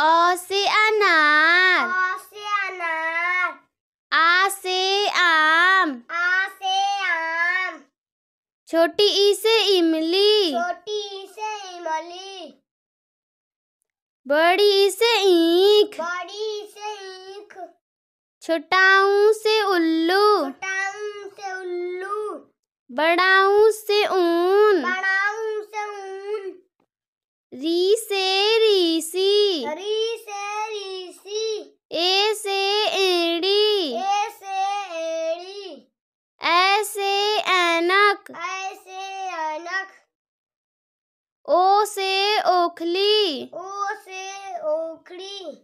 अ से अनार अ से अनार आ से आम आ से आम छोटी ई से इमली छोटी ई से इमली बड़ी ई से ईख बड़ी ई से ईख छोटाऊ से उल्लू ऊ से उल्लू ऊ से ऊन ऊ से ऊन री से ओखली ओ से ओखली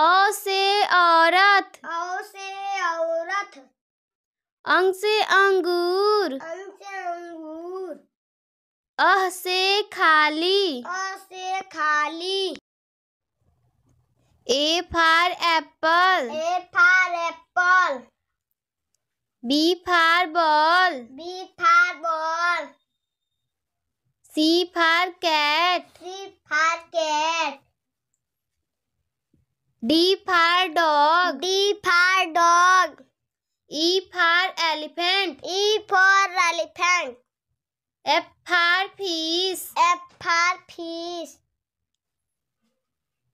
औ से औरत औ से औरत अंग से अंगूर अंग से अंगूर अह से खाली अ से खाली A for apple A for apple B for ball B for ball C for cat C for cat. D for dog. D for dog. E for elephant. E for elephant. F for fish. F for fish.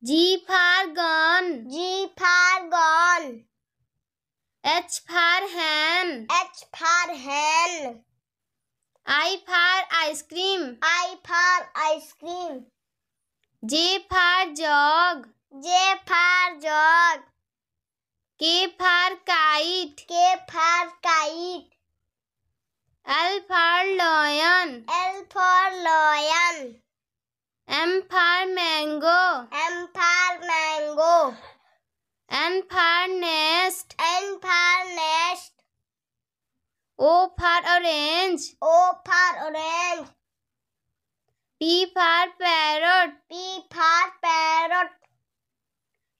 G for gun. G for gun. H for hen. H for hen. I for ice cream. I for ice cream. J for jog. J for jog. K for kite. K for kite. L for lion. L for lion. M for mango. M for mango. N for nest. N for nest. O for orange. O for orange. P for parrot. P for parrot.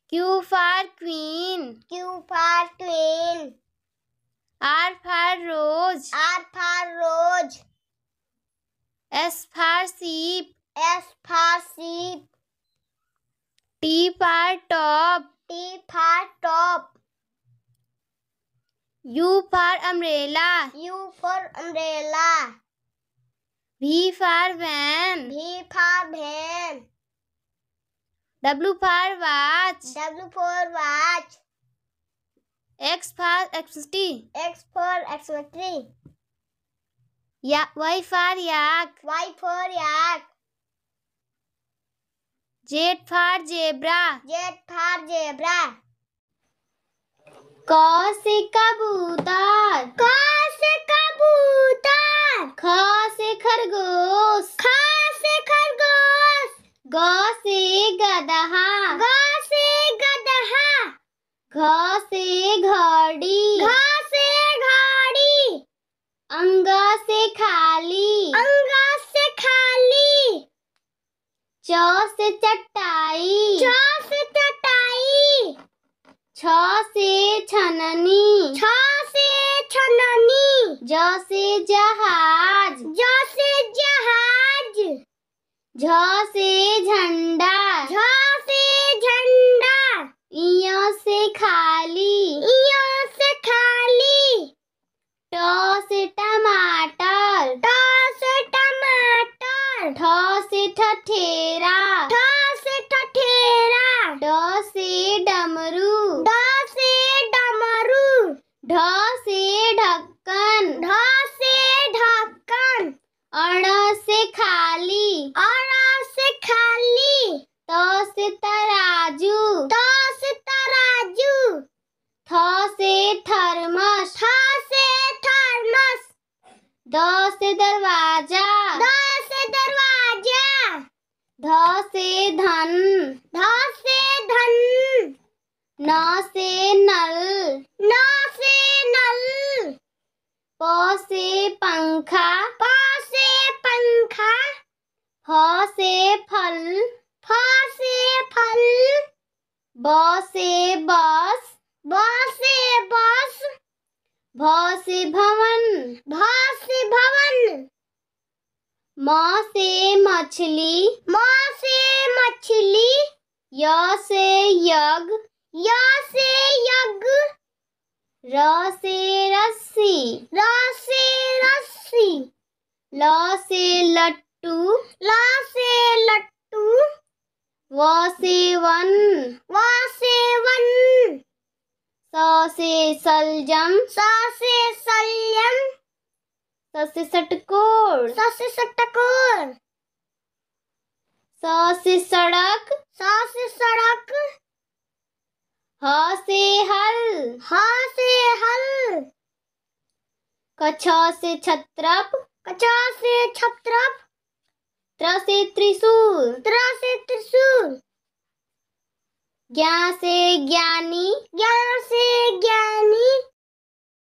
Q for queen. Q for queen. R for rose. R for rose. S for sheep. S for sheep. T for top. T for top. U for umbrella. U for umbrella. V for van. V for van. W for watch. W for watch. X for electricity. X for electricity. Yeah, y for yak. Y for yak. Z for zebra. Z for zebra. Cos कबूतर घ से घड़ी घ से घड़ी अंग से खाली अंग से खाली च से चटाई च से चटाई छ से छननी छ से छननी ज से जहाज ज से जहाज झ से से डमरू ढ से डमरू ढ से ढक्कन ढ से ढक्कन अण से खाली अण से खाली त से तराजू त से तराजू थ से थर्मस थ से थर्मस द से दरवाजा द से दरवाजा ध से धन ध नल न से नल न से नल प से पंखा प से पंखा फ से फल फ से फल ब से बस ब से बस भ से भवन भ से भवन म से मछली म से मछली य से यज्ञ य से यज्ञ र से रस्सी र से रस्सी ल से लट्टू ल से लट्टू व से वन व से वन स से सलजम स से सलजम स से सटकोर स से सटकोर स से सड़क हाँ से हल कछा से छत्रप कछा से छत्रप त्र से त्रिशूल त्र से त्रिशूल ज्ञा से ज्ञानी ज्ञा से ज्ञानी